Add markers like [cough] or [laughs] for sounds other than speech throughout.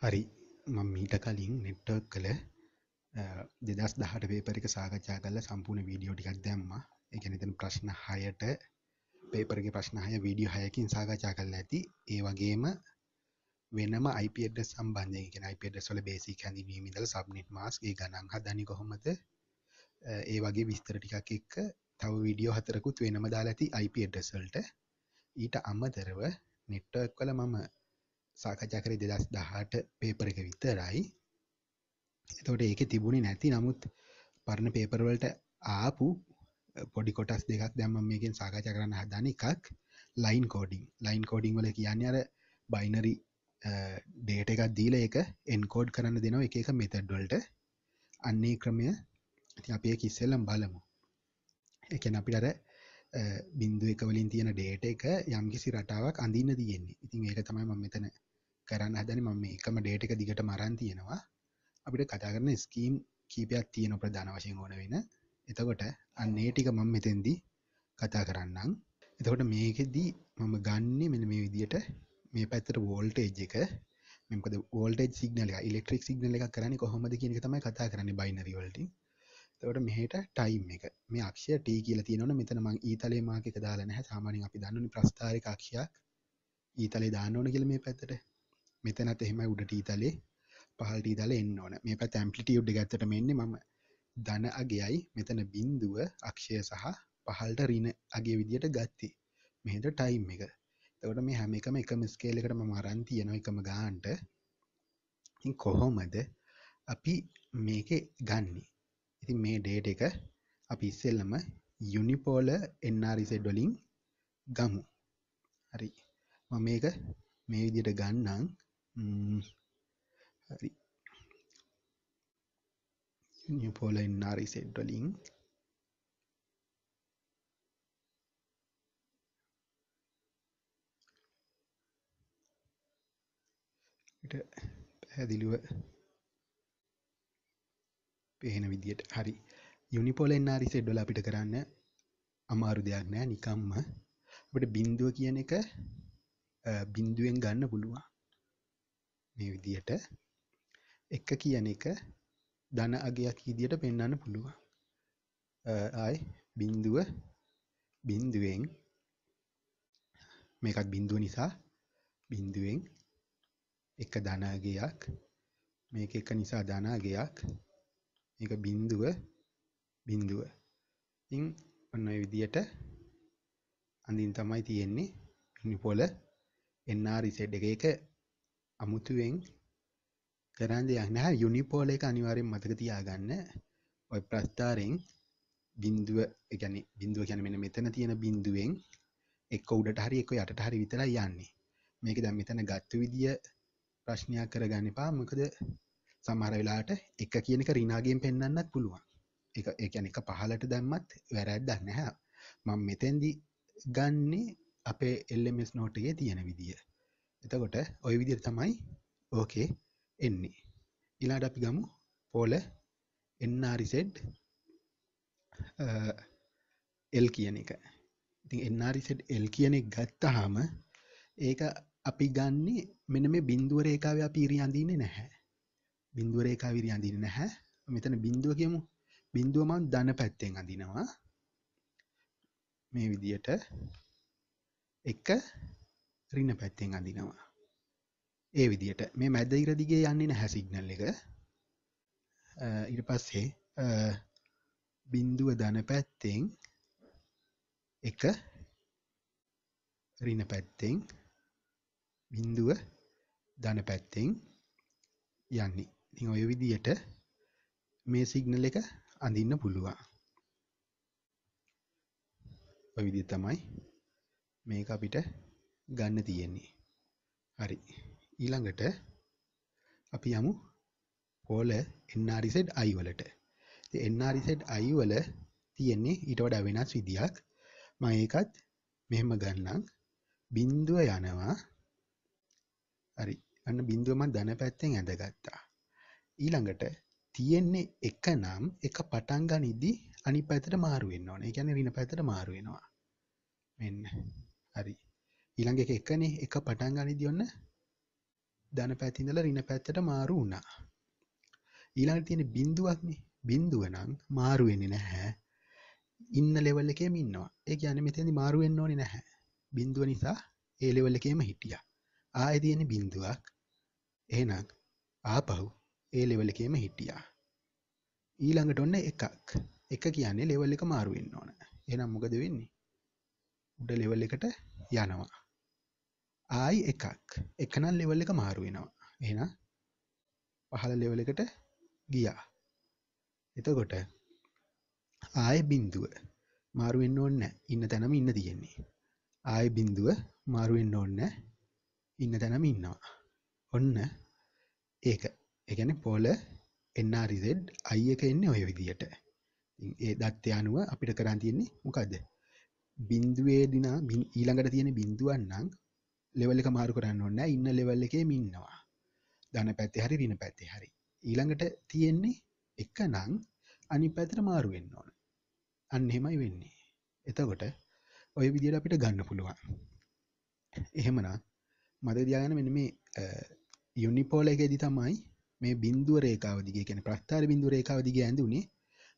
හරි මම මීට කලින් නෙට්ටර්ක් කළ දෙදස් දහට පේපරික සාකච්ඡා කල සම්පූර්ණ වීඩියෝ ටිකක් දැම්ම එකන එතන ප්‍රශ්න හයට පේපරගේ ප්‍රශ්න හය වීඩියෝ හයකින් සාකච්ඡා කරලා ඇති ඒ වගේම වෙනම අයිපඩ සම්බන්ධයගෙන අයිපඩ සොල බේසි හැඳවීමදල සබ්නෙට් මාස්ගේ ගණන් හදනි කොහොමද ඒ වගේ විස්තර ටිකක් එක්ක තව වීඩියෝ හතරකුත් වෙනම දාලා ඇති අයිපඩසල්ට ඊට අම්මතරව නෙට්ටර්ක් කල මම සාකච්ඡා කරේ 2018 පේපර් එක විතරයි. එතකොට ඒකේ තිබුණේ නැති නමුත් පරණ පේපර් වලට ආපු පොඩි කොටස් දෙකක් දැන් මම මේකෙන් සාකච්ඡා කරන්න හදන එකක් ලයින් කෝඩින්. ලයින් කෝඩින් වල කියන්නේ අර බයිනරි ඩේට එකක් දීලා ඒක එන්කෝඩ් කරන්න දෙනවා එක එක මෙතඩ් වලට. අන්නේ ක්‍රමය ඉතින් අපි ඒක ඉස්සෙල්ලම බලමු. ඒ කියන්නේ අපිට අර බින්දු එක වලින් තියෙන ඩේට එක යම්කිසි රටාවක් අඳින්න තියෙන්නේ. ඉතින් ඒක තමයි මම මෙතන කරන්න හදන්නේ. මම මේ එකම ඩේට එක දිගටම අරන් තියෙනවා. අපිට කතා කරන ස්කීම් කීපයක් තියෙන ප්‍රධාන වශයෙන් ඕන වෙන. එතකොට අන්න ඒ ටික මම මෙතෙන්දී කතා කරන්නම්. එතකොට මේකෙදි මම ගන්නේ මෙන්න මේ විදියට මේ පැත්තට වෝල්ටේජ් එක මේකද වෝල්ටේජ් සිග්නල් එක ඉලෙක්ට්‍රික් සිග්නල් එකක් කරන්නේ කොහොමද කියන එක තමයි කතා කරන්නේ බයිනරි වලට. එතකොට මෙහෙට ටයිම් එක. මේ අක්ෂය t කියලා තියෙනවනේ මෙතන මම ඊතලයේ මාක් එක දාලා නැහැ. සාමාන්‍යයෙන් අපි දන්නවනේ ප්‍රස්ථාරික අක්ෂය ඊතලයේ දාන්න ඕන කියලා මේ පැත්තට. මෙතනත් එහෙමයි උඩට ඊතලයේ පහළට ඊතලයේ එන්න ඕන. මේ පැත්ත ඇම්ප්ලිටියුඩ් එක ඇත්තටම එන්නේ මම ධන අගයයි මෙතන බිඳුව අක්ෂය සහ පහළට ඍණ අගය විදියට ගත්තේ. මෙහෙට ටයිම් එක. එතකොට මේ හැම එකම එකම ස්කේල් එකට මම අරන් තියෙනවා එකම ගානට. ඉතින් කොහොමද අපි මේකේ ගන්නේ? ඉතින් මේ ඩේට එක අපි ඉස්සෙල්ලම යුනිපෝල එන්නරිසෙඩ් වලින් ගමු හරි මම මේක මේ විදියට ගන්නම් හරි යුනිපෝල එන්නරිසෙඩ් වලින් පැහැදිලිව පේන විදියට හරි යුනිපෝලෙන් ආරි සෙඩ්ඩොල අපිට කරන්න අමාරු දෙයක් නෑ නිකම්ම අපට බින්දුව කියන එක බින්දුවෙන් ගන්න පුළුවන් මේ විදියට එක කියන එක ධන අගයක් විදියට පෙන්වන්න පුළුවන් ආයි බින්දුව බින්දුවෙන් මේකත් බින්දුව නිසා බින්දුවෙන් එක ධන අගයක් මේක එක නිසා ධන අගයක් මේක බිඳුව බිඳුව ඉන් ඔන්න විදියට අඳින් තමයි තියෙන්නේ නිපොල එන්නාරිසෙඩ් එක එක අමුතුවෙන් කරන්න දෙයක් නැහැ යුනිපෝල එක අනිවාර්යෙන් මතක තියාගන්න ඔය ප්‍රස්ථාරෙන් බිඳුව කියන්නේ බිඳුව කියන්නේ මෙන්න මෙතන තියෙන බිඳුවෙන් එක්ක උඩට හරි එක්ක යටට හරි විතරයි යන්නේ මේක දැන් මෙතන ගත්ත විදිය ප්‍රශ්නයක් කරගන්න එපා මොකද සමහර වෙලාවට එක කියන එක රිනාගෙන් පෙන්වන්නත් පුළුවන්. ඒක ඒ කියන්නේ එක පහලට දැම්මත් වැරද්දක් නැහැ. මම මෙතෙන්දි ගන්නේ අපේ LMS note එකේ තියෙන විදිය. එතකොට ওই විදිහට තමයි ඕකේ එන්නේ. ඊළඟට අපි ගමු පොල nrz l කියන එක. ඉතින් nrz l කියන එක ගත්තාම ඒක අපි ගන්නේ මෙන්න මේ බිඳුව රේඛාවේ අපි ඉරි අඳින්නේ නැහැ. බිඳුව රේඛා විරිය අඳින්නේ නැහැ. මෙතන බිඳුව කියමු. බිඳුව මම ධන පැත්තෙන් අඳිනවා. මේ විදියට එක ඍණ පැත්තෙන් අඳිනවා. ඒ විදියට මේ මැද ඉර දිගේ යන්නේ නැහැ සිග්නල් එක. ඊට පස්සේ බිඳුව ධන පැත්තෙන් එක ඍණ පැත්තෙන් බිඳුව ධන පැත්තෙන් යන්නේ ඉතින් ඔය විදියට මේ සිග්නල් එක අඳින්න පුළුවන්. ඔය විදිහ තමයි මේක අපිට ගන්න තියෙන්නේ. හරි. ඊළඟට අපි යමු පෝල NRZ I වලට. ඉතින් NRZ I වල තියෙන්නේ ඊට වඩා වෙනස් විදියක්. මම ඒකත් මෙහෙම ගන්නම්. බිඳුව යනවා. හරි. අන්න බිඳුව මම ධන පැත්තෙන් ඇඳගත්තා. ඊළඟට තියෙන්නේ එක නම් එක පටන් ගනිද්දි අනිත් පැත්තට මාරු වෙන්න ඕනේ. ඒ කියන්නේ ඍණ පැත්තට මාරු වෙනවා. මෙන්න. හරි. ඊළඟ එක එකනේ එක පටන් ගනිද්දි ඔන්න ධන පැත්තේ ඉඳලා ඍණ පැත්තට මාරු වුණා. ඊළඟට තියෙන බිඳුවක්නේ. බිඳුව නම් මාරු වෙන්නේ නැහැ. ඉන්න ලෙවල් එකේම ඉන්නවා. ඒ කියන්නේ මෙතෙන්දි මාරු වෙන්න ඕනේ නැහැ. බිඳුව නිසා ඒ ලෙවල් එකේම හිටියා. ආයෙ තියෙන බිඳුවක්. එහෙනම් ආපහු ඒ ලෙවල් එකේම හිටියා. ඊළඟට ඔන්න එකක්. එක කියන්නේ ලෙවල් එක මාරු වෙන්න ඕන. එහෙනම් මොකද වෙන්නේ? උඩ ලෙවල් එකට යනවා. ආයි එකක්. එක නම් ලෙවල් එක මාරු වෙනවා. එහෙනම් පහළ ලෙවල් එකට ගියා. එතකොට ආයේ බිඳුව මාරු වෙන්න ඕනේ නැහැ. ඉන්න තැනම ඉන්න තියෙන්නේ. ආයේ බිඳුව මාරු වෙන්න ඕනේ නැහැ. ඉන්න තැනම ඉන්නවා. ඔන්න ඒක එකන පෝල එන්නරිZ අයි එක එන්න ඔය විදියට ඒ දත්්‍ය අනුව අපිට කරන්න තියෙන්නේ මොකක්ද බින්දුවේ දිනා ඊළඟට තියෙන බින්දුවන්නම් ලෙවල් එක මාරු කරන්න ඕන්න ඉන්න ලෙවල් එකේ මින්නවා දන පැත්තේ හරි රින පැත්තේ හරි ඊළඟට තියෙන්නේ එක නං අනි පැතර මාරු වෙන්න ඕන අන්න එහෙමයි වෙන්නේ එතකොට ඔය විදියට අපිට ගන්න පුළුවන් එහෙමනම් මද දයාගන මෙන මේ යුනිපෝල එකේදි තමයි මේ බින්දුව රේඛාව දිගේ කියන්නේ ප්‍රස්ථාර බින්දුව රේඛාව දිගේ ඇඳුනේ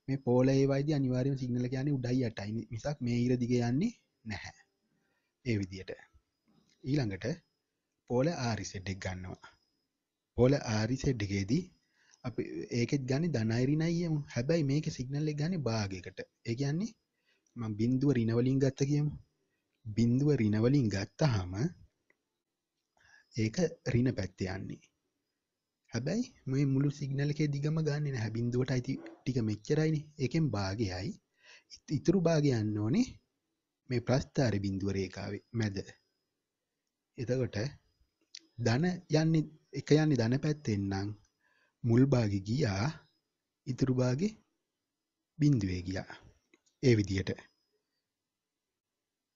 මේ පෝලයේ වයිදී අනිවාර්යයෙන්ම සිග්නල් එක යන්නේ උඩයි යටයි මිසක් මේ ඉර දිගේ යන්නේ නැහැ. ඒ විදිහට. ඊළඟට පෝල R Z එක ගන්නවා. පෝල R Z එකේදී අපි ඒකෙත් ගන්නේ ධනයි ඍණයි යමු. හැබැයි මේකේ සිග්නල් එක ගන්නේ භාගයකට. ඒ කියන්නේ මම බින්දුව ඍණ වලින් ගත්ත කියමු. බින්දුව ඍණ වලින් ගත්තාම ඒක ඍණ පැත්තේ යන්නේ. හැබැයි මේ මුළු සිගනල එකේ දිගම ගන්න නැහැ බිඳුවට අයිති ටික මෙච්චරයිනි එකෙන් භාගයයි ඉතුරු භාගයන්න ඕනේ මේ ප්‍රස්ථාර බිඳුව රේකාවේ මැද එතකොට ධන යන්නේ එක යන්නේ ධන පැත්තෙන් නම් මුල් භාගෙ ගියා ඉතුරු භාගෙ බිඳුවේ ගියා ඒ විදියට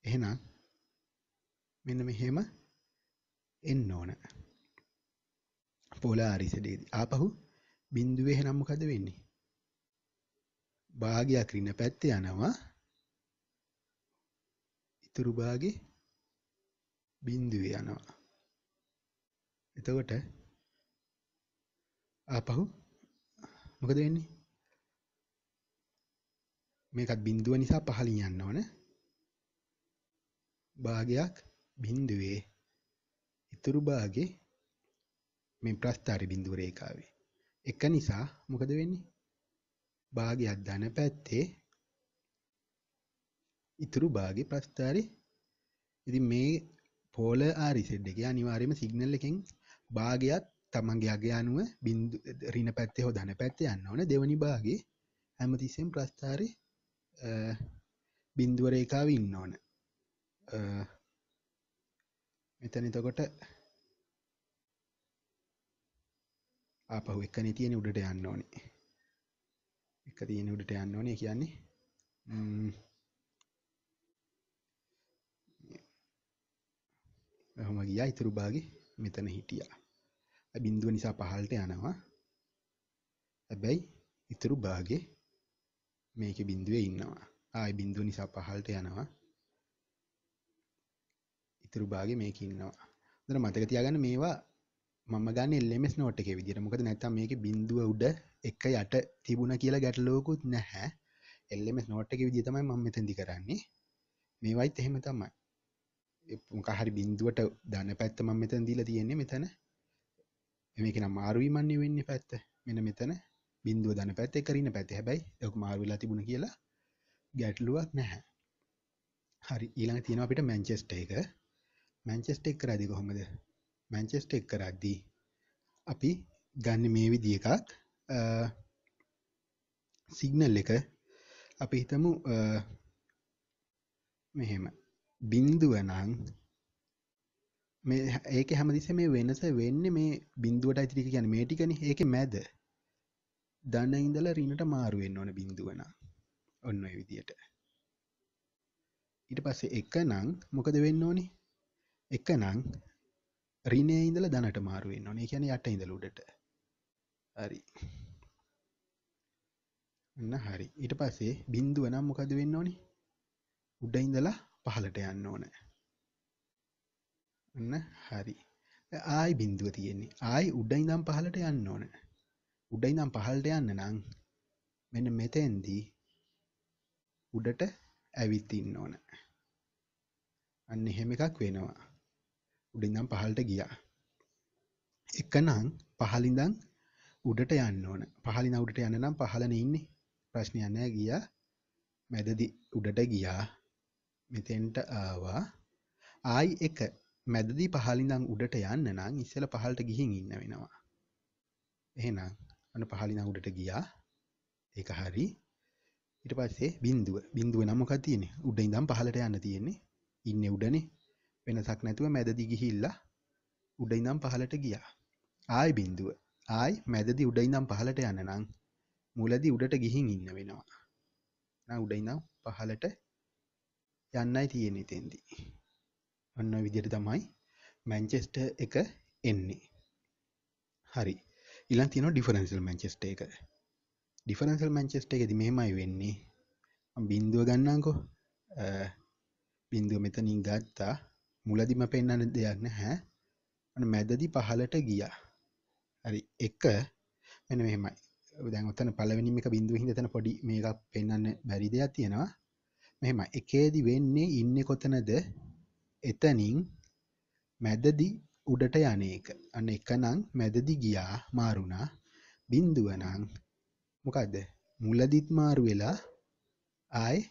එහෙනම් මෙන්න මෙහෙම එන්න ඕන පොලාරිසටේදී ආපහු බිඳුවේ එහෙනම් මොකද වෙන්නේ? භාගයක් ඍණ පැත්තේ යනවා. ඉතුරු භාගේ බිඳුවේ යනවා. එතකොට ආපහු මොකද වෙන්නේ? මේකත් බිඳුව නිසා පහළින් යන්න ඕන. භාගයක් බිඳුවේ ඉතුරු භාගේ මේ ප්‍රස්ථාර බිඳුව රේඛාවේ. එක නිසා මොකද වෙන්නේ? භාගයක් ධන පැත්තේ ඉතුරු භාගේ ප්‍රස්ථාරي ඉතින් මේ polar rzz එකේ අනිවාර්යයෙන්ම සිග්නල් එකෙන් භාගයක් තමන්ගේ අගය අනුව බිඳු ඍණ පැත්තේ හෝ ධන පැත්තේ යන්න ඕන දෙවනි භාගේ හැමතිස්සෙම ප්‍රස්ථාරي බිඳුව රේඛාවේ ඉන්න ඕන. මෙතන එතකොට ආපහු එකනේ තියෙන උඩට යන්න ඕනේ. එක තියෙන උඩට යන්න ඕනේ කියන්නේ ඔහොම ගියා ඉතුරු භාගේ මෙතන හිටියා. බිඳුව නිසා පහළට යනවා. හැබැයි ඉතුරු භාගේ මේකේ බිඳුවේ ඉන්නවා. ආයි බිඳුව නිසා පහළට යනවා. ඉතුරු භාගේ මේකේ ඉන්නවා. හොඳට මතක තියාගන්න මේවා මම ගන්න එල්මස් නෝට් එක විදිට මොකද නැතම් මේක බිඳුව උඩ එක යට තිබුණ කියලා ගැටලෝකුත් නැහැ එල්මස් නෝට් එක විදි තමයි මම මෙතැදි කරන්නේ මේවයිත් එහෙම තමයි මොකහරි බින්දුවට දන පැත්ත මම මෙතැන් දීලා තියෙන්නේ මෙතැන මේක නම් මාරුවීමන්නේ වෙන්න පැත්ත මෙන මෙතන බින්දුව දන පැත්ත කරන්න පැති හැබැයි යක මාරුවෙලා තිබුණ කියලා ගැටලුවක් නැහැ හරි ඊළඟ තියෙන අපිට මැංචෙස්ට එක මැංචෙස්ට එක් කරදි කොහොමද මැන්චෙස්ට එක් කරක්දී අපි ගන්න මේ විදි එකක් සිගනල් එක අපි හිතමු මෙහෙම බින්දුවනං මේ ඒක හැමදිස මේ වෙනස වෙන්න මේ බින්දුවට අයිතිරික ගැන මේ ටිකන ඒක මැද දන්න ඉඳලා රීනට මාරුවෙන් ඕන බින්දුවන ඔන්න ඔය විදියට ඊට පස්සේ එක නං මොකද වෙන්න ඕනි එක නං රිනේ ඉඳලා දැනට මාරු වෙන්න ඕනේ. ඒ කියන්නේ යට ඉඳලා උඩට. හරි. අන්න හරි. ඊට පස්සේ බිඳුව නම් මොකද වෙන්න ඕනේ? උඩ ඉඳලා පහළට යන්න ඕනේ. අන්න හරි. ආයි බිඳුව තියෙන්නේ. ආයි උඩ ඉඳන් පහළට යන්න ඕනේ. උඩ ඉඳන් පහළට යන්න නම් මෙන්න මෙතෙන්දී උඩට ඇවිත් ඉන්න ඕන. අන්න එහෙම එකක් වෙනවා. උඩින්දම් පහළට ගියා. එකනම් පහළින්දම් උඩට යන්න ඕන. පහළින් උඩට යන්න නම් පහළනේ ඉන්නේ. ප්‍රශ්නයක් නැහැ ගියා. මැදදී උඩට ගියා. මෙතෙන්ට ආවා. ආයි එක මැදදී පහළින්දම් උඩට යන්න නම් ඉස්සෙල්ලා පහළට ගිහින් ඉන්න වෙනවා. එහෙනම් අන්න පහළින්දම් උඩට ගියා. ඒක හරි. ඊට පස්සේ බිඳුව. බිඳුවේ නම් මොකක්ද තියෙන්නේ? උඩ ඉඳන් පහළට යන්න තියෙන්නේ. ඉන්නේ උඩනේ. වෙනසක් නැතුව මැදදි ගිහිල්ලා උඩ ඉඳන් පහළට ගියා. ආයි බිඳුව. ආයි මැදදි උඩ ඉඳන් පහළට යන්න නම් මුලදි උඩට ගිහින් ඉන්න වෙනවා. නෑ උඩ ඉඳන් පහළට යන්නයි තියෙන්නේ තෙන්දි. ඔන්න ඔය විදිහට තමයි මැන්චෙස්ටර් එක එන්නේ. හරි. ඊළඟ තියෙනවා ඩිෆරන්ෂල් මැන්චෙස්ටර් එක. ඩිෆරන්ෂල් මැන්චෙස්ටර් එකේදී මෙහෙමයි වෙන්නේ. මම බිඳුව ගන්නම්කෝ. බිඳුව මෙතනින් ගත්තා. මුලදිම පෙන්න්න දෙයක් නැහැ මැදදි පහලට ගියා හරි එක මෙන මෙහෙමයි දැන් ඔතන පළවෙනිම එක බිඳුව හින්දා එතන පොඩි මේකක් පෙන්වන්න බැරි දෙයක් තියෙනවා මෙහෙම එකේදි වෙන්නේ ඉන්නේ කොතනද එතනින් මැදදි උඩට යන එක අන්න එක නම් මැදදි ගියා මාරුණා බිඳුව නම් මොකද්ද මුලදිත් මාරු වෙලා ආයේ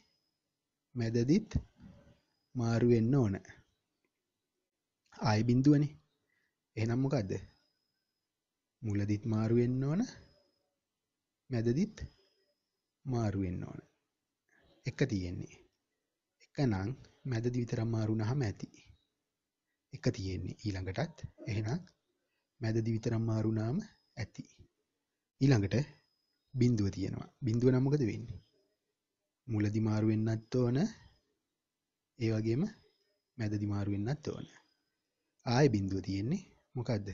මැදදිත් මාරු වෙන්න ඕන ආය බින්දුවනේ. එහෙනම් මොකද්ද? මුලදිත් මාරු වෙන්න ඕන. මැදදිත් මාරු වෙන්න ඕන. එක තියෙන්නේ. එකනම් මැදදි විතරක් මාරු වුණාම ඇති. එක තියෙන්නේ ඊළඟටත්. එහෙනම් මැදදි විතරක් මාරු වුණාම ඇති. ඊළඟට බින්දුව තියෙනවා. බින්දුව නම් මොකද වෙන්නේ? මුලදි මාරු වෙන්නත් ඕන. ඒ වගේම මැදදි මාරු වෙන්නත් ඕන. ආය බින්දුව තියෙන්නේ මොකක්ද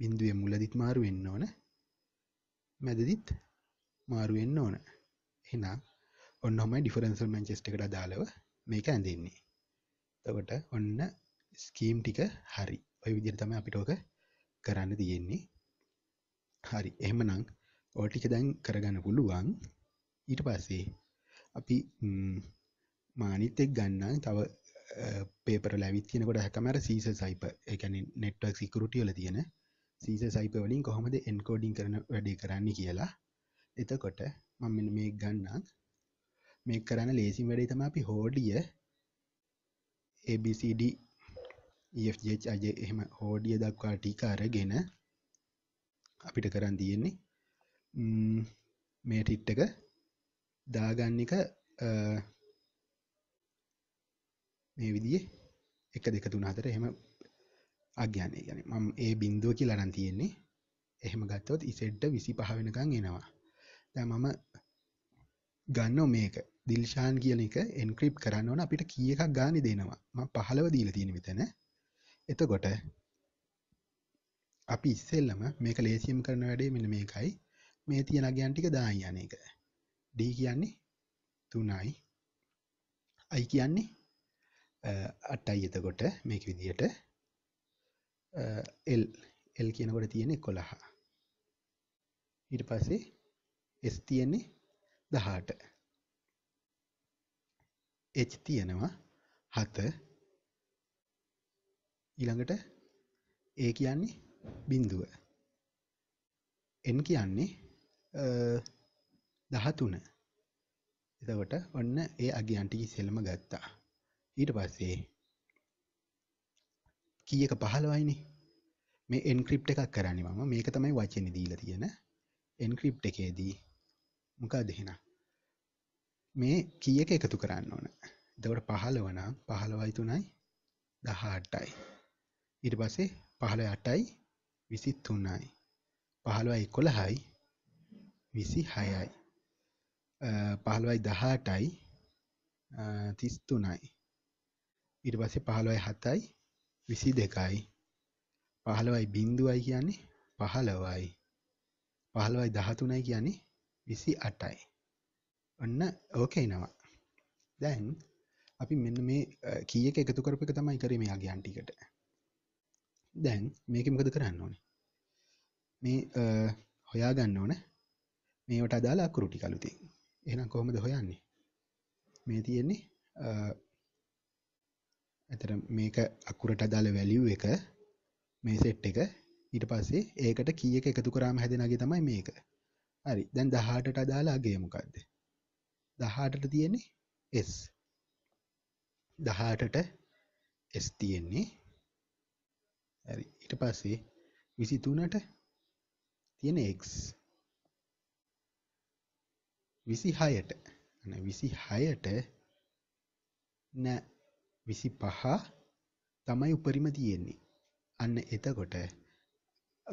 බින්දුවේ මුලදිත් මාරු වෙන්න ඕන මැදදිත් මාරු වෙන්න ඕන එහෙනම් ඔන්න ඔහමයි ඩිෆරන්ෂල් මැච් ටෙස්ට් එකට අදාළව මේක ඇඳෙන්නේ එතකොට ඔන්න ස්කීම් ටික හරි ඔය විදිහට තමයි අපිට ඔක කරන්න තියෙන්නේ හරි එහෙමනම් ඔය ටික දැන් කරගන්න පුළුවන් ඊට පස්සේ අපි මානිත් එක් ගන්න තව පේපර ලැවිත් තියෙනකොට හැකමර සීස සයිප එකන නෙට්වක් සිකරුටියල තියෙන සීස සයිප වලින් කොහොමද එන්කෝඩින් කරන වැඩේ කරන්න කියලා එතකොට මම මේ ගන්නක් මේ කරන්න ලේසින් වැඩේ තම අපි හෝඩිය ABCD EFGH අජ එහෙම හෝඩිය දක්වා ටිකාරගෙන අපිට කරන්න තියෙන්නේ මේ ටිට්ටක දාගන්න එක මේ විදිේ එක දෙක තුන අතර එහෙම අග්‍යානය ගැන මම ඒ බින්දුව කියලා අරන් තියෙන්නේ එහෙම ගත්තොත් ඉසෙට්ට විසි පහ වෙනකං එනවා දැ මම ගන්න මේක දිල්ශාන් කියන එක එන්ක්‍රිප් කරන්න ඕන අපිට කිය එකක් ගානි දෙනවා ම පහලව දීල තියෙන විතන එතකොට අපි ඉස්සෙල්ලම මේක ලේසියම් කරන වැඩේ මෙන මේකයි මේ තියෙන අගයන්ටික දායි යන එක ඩී කියන්නේ තුනයි අයි කියන්නේ අටයි එතකොට මේක විදිහට L L කියනකොට තියෙන්නේ 11. ඊට පස්සේ S තියෙන්නේ 18. H තියෙනවා 7. ඊළඟට A කියන්නේ බිඳුව. N කියන්නේ 13. එතකොට ඔන්න ඒ අගයන්ටි ඉස්සෙල්ම ගත්තා. ඊට පස්සේ කීයක 15යිනේ මේ එන්ක්‍රිප්ට් එකක් කරන්නේ මම මේක තමයි වචනේ දීලා තියෙන එන්ක්‍රිප්ට් එකේදී මොකද එහෙනම් මේ කීයක එකතු කරන්න ඕන එතකොට 15 නම් 15යි 3යි 18යි ඊට පස්සේ 15 8යි 23යි 15යි 11යි 26යි 15යි 18යි 33යි ඊට පස්සේ 15 7යි 22යි 15යි බිංදුවයි කියන්නේ 15යි 15යි 13යි කියන්නේ 28යි ඔන්න ඕකේ නම දැන් අපි මෙන්න මේ කීයක එකතු කරපු එක තමයි කරේ මේ අගයන් ටිකට දැන් මේක මොකද කරන්න ඕනේ මේ හොයා ගන්න ඕනේ මේවට අදාළ අකුරු ටික අලුතින් එහෙනම් කොහොමද හොයන්නේ මේ තියෙන්නේ ඇතර මේක අකුරට අදාළ වැලිය් එක මේ සෙට් එක ඊට පස්සේ ඒකට කීයක එකතු කරාම හැදෙනගේ තමයි මේක හරි දැන් දහටට අදාලාගේ මොකක්ද දහටට තියෙන්නේ S දහටට S තියෙන්නේ හරි ඊට පස්සේ විසි තුනට තියෙන එක් විසි හයට විසි හයට නෑ විසි පහ තමයි උපරිම තියෙන්නේ අන්න එතකොට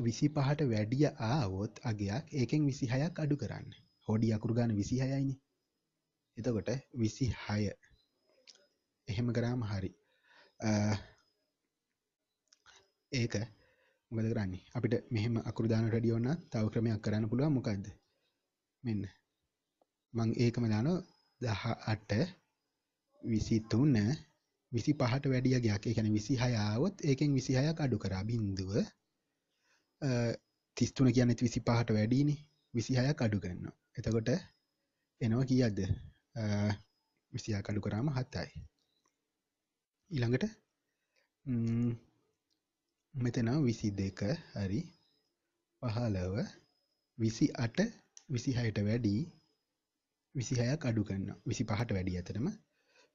විසි පහට වැඩිය ආවොත් අගයක් ඒකෙන් විසි හයක් අඩු කරන්න හොඩි අකුරුගාන විසි හයයිනි එතකොට විසි හය එහෙම කරාම හරි ඒක මොකද කරන්නේ අපිට මෙහෙම අකුරුදාන රඩියෝන්න තව ක්‍රමයක් කරන්න පුළුවන් මොකක්ද මෙන්න මං ඒකම දානෝ දහ අට විසි තුන්න විසි පහට වැඩිය ගයක් එකන විසි හයාවත් ඒකෙන් විසි හයක් අඩු කරා බින්දුව තිස්තුන කියන්න විසි පහට වැඩිනි විසි හයක් අඩු කරන්න එතකොට එනවා කියද විසියා කඩු කරාම හත්තයි ඊළඟට මෙතන විසි දෙක හරි පහලව විසි අට විසිහයට වැඩී විසිහයක් අඩු කරන්න විසි පහට වැඩි ඇතරම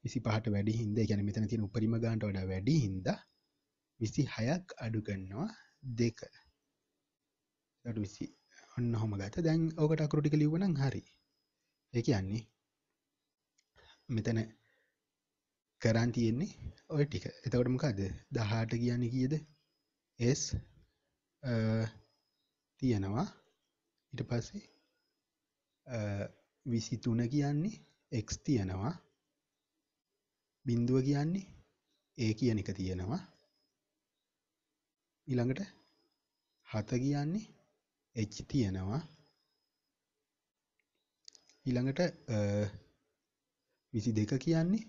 විසි පහට වැඩි හින්ද ගැන මෙතන තියෙන උපරිම ගානට වඩා වැඩි හින්ද විසි හයක් අඩු ගන්නවා දෙක ඩ විසි ඔන්න හොම ගත දැන් ඕකට අකරුටික ලිවනං හරි ඒ කියන්නේ මෙතන කරන් තියෙන්නේ ඔය ටික එතකට මොකද දහට කියන්න කියද එස් තියෙනවා ඉට පස්සේ විසි තුන කියන්නේ එක් තියෙනවා බින්දුව කියන්නේ ඒ කියන එක තියෙනවා ඊළඟට හත කියන්නේ එච් තියෙනවා ඊළඟට විසි දෙක කියන්නේ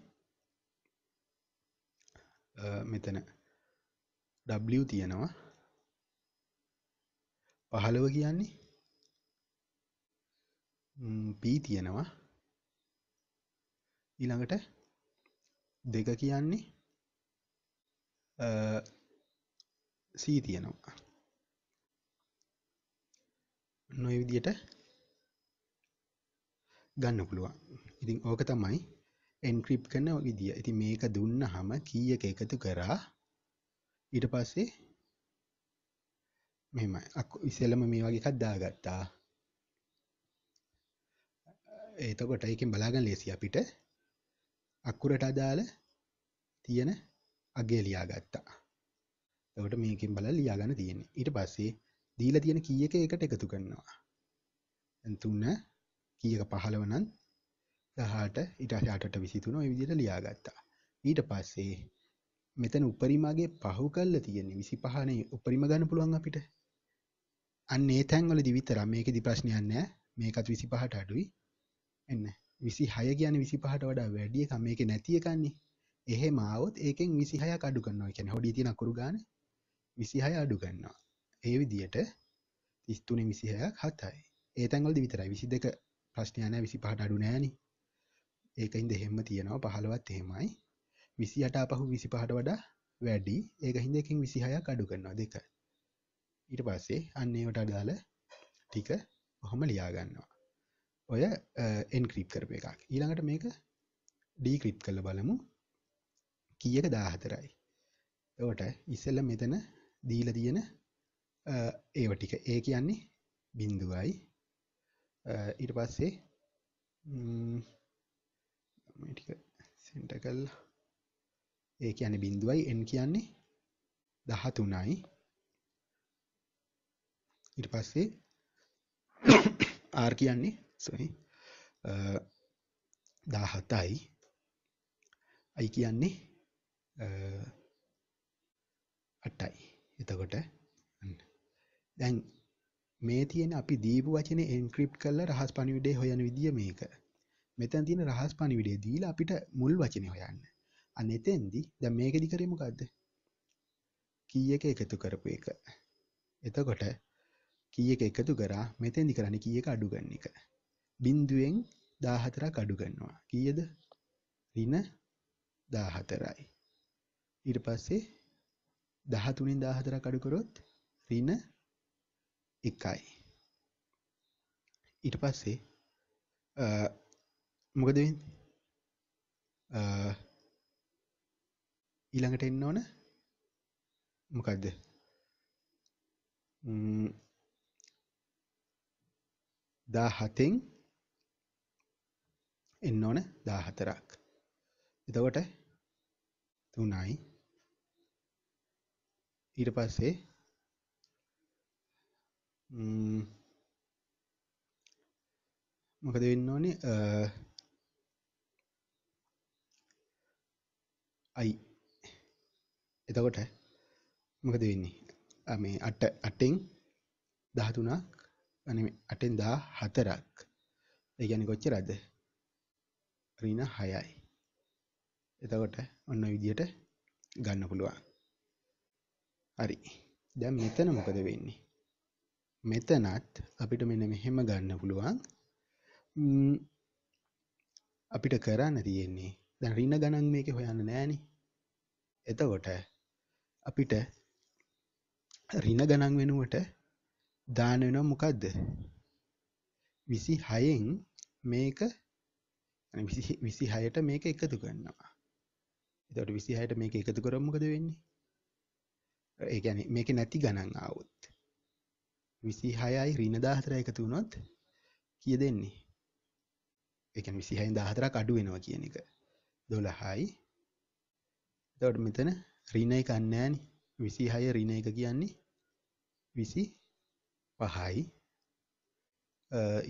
මෙතන W තියෙනවා පහළව කියන්නේ P තියෙනවා ඊළඟට දෙක කියන්නේ සී තියෙනවා නොයි විදියට ගන්න පුළුවන් ඉතින් ඕක තමයි එන්ක්‍රිප් කරන විදිය ඉති මේක දුන්න හම කීය එක එකතු කරා ඊට පස්සේ මෙම ඉසලම මේ වගේ කද්දා ගත්තා එතකොට එකින් බලාගන්න ලේසි අපිට අක්කුරට අදාළ තියෙන අගය ලියාගත්තා. එතකොට මේකෙන් බලලා ලියාගන්න තියෙන්නේ. ඊට පස්සේ දීලා තියෙන කී එක එකට එකතු කරනවා. දැන් 3 කී එක 15 නම් 18 ඊට පස්සේ 8ට 23 ඔය විදිහට ලියාගත්තා. ඊට පස්සේ මෙතන උපරිම අගේ පහු කරලා තියෙන්නේ 25 නේ උපරිම ගන්න පුළුවන් අපිට. අන්න ඒ තැන්වලදී විතරක් මේකෙදි ප්‍රශ්නයක් නැහැ. මේකත් 25ට අඩුයි. එන්නේ විසි හය කියන විසි පහට වඩා වැඩිය කමයක නැතියකන්නේ එහෙ මවුත් ඒකෙන් විසි හය අඩු කරන්නවා කියැන හොඩි තින කරු ගාන විසි හය අඩු ගන්නවා ඒ විදියට තිස්තුන විසිහයක් හත්හයි ඒතැන්ගල්ද විතරයි විසි දෙක ප්‍රශ්නයන විසි පහට අඩු නෑනි ඒකයින්ද හෙම තියෙනවා පහළවත් එහෙමයි විසි අට පහු විසි පහට වඩා වැඩි ඒක හිදකින් විසිහයක් අඩු කරනවා දෙක ඊට පස්සේ අන්නේවට අදාළ ටික ඔහොම ලියාගන්නවා ඔය එන්ක්‍රීප් කරපු එකක් ඊළඟට මේක ඩීක්‍රිප් කළ බලමු කියක දාහතරයි ඔට ඉස්සල්ල මෙතන දීල තියෙන ඒව ටික ඒ කියන්නේ බිින්දුවයි ඉට පස්සේ සෙන්ට කල් ඒ කියන බිින්දුවයි එන් කියන්නේ දහතුනයි ඉට පස්සේ ආර් [coughs] කියන්නේ සොරි 17යි i කියන්නේ 8යි එතකොට දැන් මේ තියෙන අපි දීපු වචනේ එන්ක්‍රිප්ට් කරලා රහස් පණිවිඩය හොයන විදිය මේක. මෙතන තියෙන රහස් පණිවිඩය දීලා අපිට මුල් වචනේ හොයන්න. අන්න එතෙන්දී දැන් මේකෙදි කරේ මොකද්ද? කී එක එකතු කරපු එක. එතකොට කී එක එකතු කරා මෙතෙන්දි කරන්නේ කී එක අඩු ගන්න එක. බිංදුවෙන් දාහතරක් අඩු කරනවා කීයද ඍණ දාහතරයි ඊට පස්සේ දහතුනින් දාහතරක් අඩු කරොත් ඍණ එකයි ඊට පස්සේ මොකද වෙන්නේ ඊළඟට එන්න ඕන මොකක්ද දාහතෙන් එන්න ඕන 14ක්. එතකොට 3යි ඊට පස්සේ මොකද වෙන්න ඕනේ අයි එතකොට මොකද වෙන්නේ මේ අට අටෙන් දහතුනක් අනේ අටෙන් දා හතරක් ඒ කියන්නේ කොච්චරද ඍණ 6යි. එතකොට ඔන්න විදියට ගන්න පුළුවන්. හරි. දැන් මෙතන මොකද වෙන්නේ? මෙතනත් අපිට මෙන්න මෙහෙම ගන්න පුළුවන්. අපිට කරන්න තියෙන්නේ දැන් ඍණ ගණන් මේකේ හොයන්න නෑනේ. එතකොට අපිට ඍණ ගණන් වෙනුවට දාන වෙනවා මොකද්ද? 26න් මේක විසි [laughs] හයට මේක එකතු කරන්නවා එතට විසි හයට මේක එකතු කරම්මකද වෙන්නේ ඒගැන මේක නැති ගණන් අවුත් විසි හයයි රිණ දාහතර එකතු වුණොත් කිය දෙන්නේ එක විසිහයින් දාහතරක් අඩු වෙනවා කියන එක දොළහයි තවට මෙතන රිණ කන්නෑන විසිහය රිණ එක කියන්නේ විසි පහයි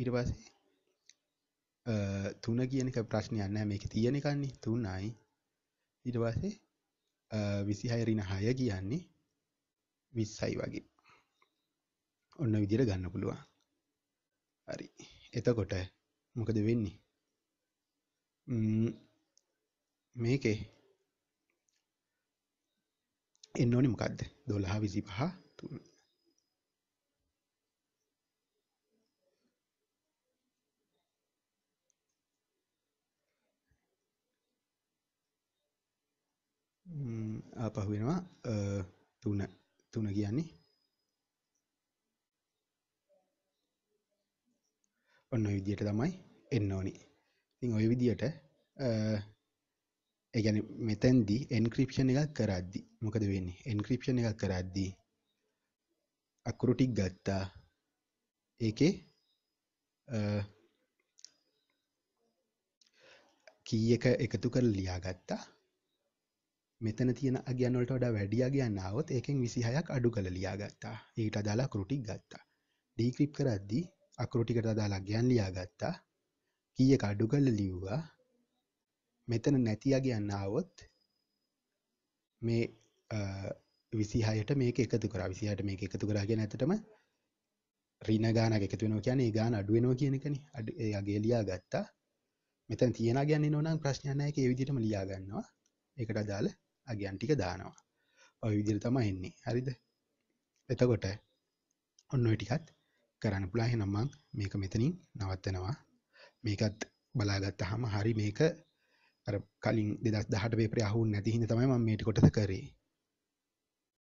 ඉරවාසේ තුන කියන එක ප්‍රශ්නයක් නෑ මේක තියෙන එකන්නේ තුනයි ඊට පස්සේ 26 ඍණ 6 කියන්නේ 20යි වගේ ඔන්න විදිහට ගන්න පුළුවන් හරි එතකොට මොකද වෙන්නේ මේකේ එන්න ඕනි මොකක්ද දොළහ විසි පහ තුන්න ආපහු වෙනවා තුන තුන කියන්නේ ඔන්න ඔය විදියට තමයි එන්න ඕනි ඉතින් ඔය විදියට ඒ කියන්නේ මෙතෙන්දී එන්ක්‍රිප්ෂන් එකක් කරද්දී මොකද වෙන්නේ එන්ක්‍රිප්ෂන් එකක් කරද්දී අකුරු ටික ගත්තා ඒකේ කී එක එකතු කරලා ලියාගත්තා මෙතන තියෙන අගයන් වලට වඩා වැඩි අගයන් ආවොත් ඒකෙන් 26ක් අඩු කරලා ලියාගත්තා. ඊට අදාළ අකුරු ටික ගත්තා. ඩීක්‍රිප් කරද්දී අකුරු ටිකට අදාළ අගයන් ලියාගත්තා. කීයක අඩු කරලා ලිව්වා. මෙතන නැති අගයන් ආවොත් මේ විසිහයට මේක එකතු කරා විසිහට මේක එකතු කරා කියන ඇතටම රින ගානක් එකතු වෙනවා කියන්නේ ඒ ගාන අඩු වෙනවා කියන එකනේ අඩු ඒ අගේ ලියා ගත්තා මෙතන තියන ගන්නේ නෝනම් ප්‍රශ්නයක් නැහැ ඒක ඒ විදිහටම ලියා ගන්නවා ඒකට අදාළ අගයන් ටික දානවා ඔය විදිහට තමයි එන්නේ හරිද එතකොට ඔන්න ඔය ටිකත් කරන්න පුළුවන් එහෙනම් මම මේක මෙතනින් නවත්තනවා මේකත් බලාගත්තාම හරි මේක අර කලින් 2018 පේපරේ අහුුන්නේ නැති හින්දා තමයි මම මේ කොටස කරේ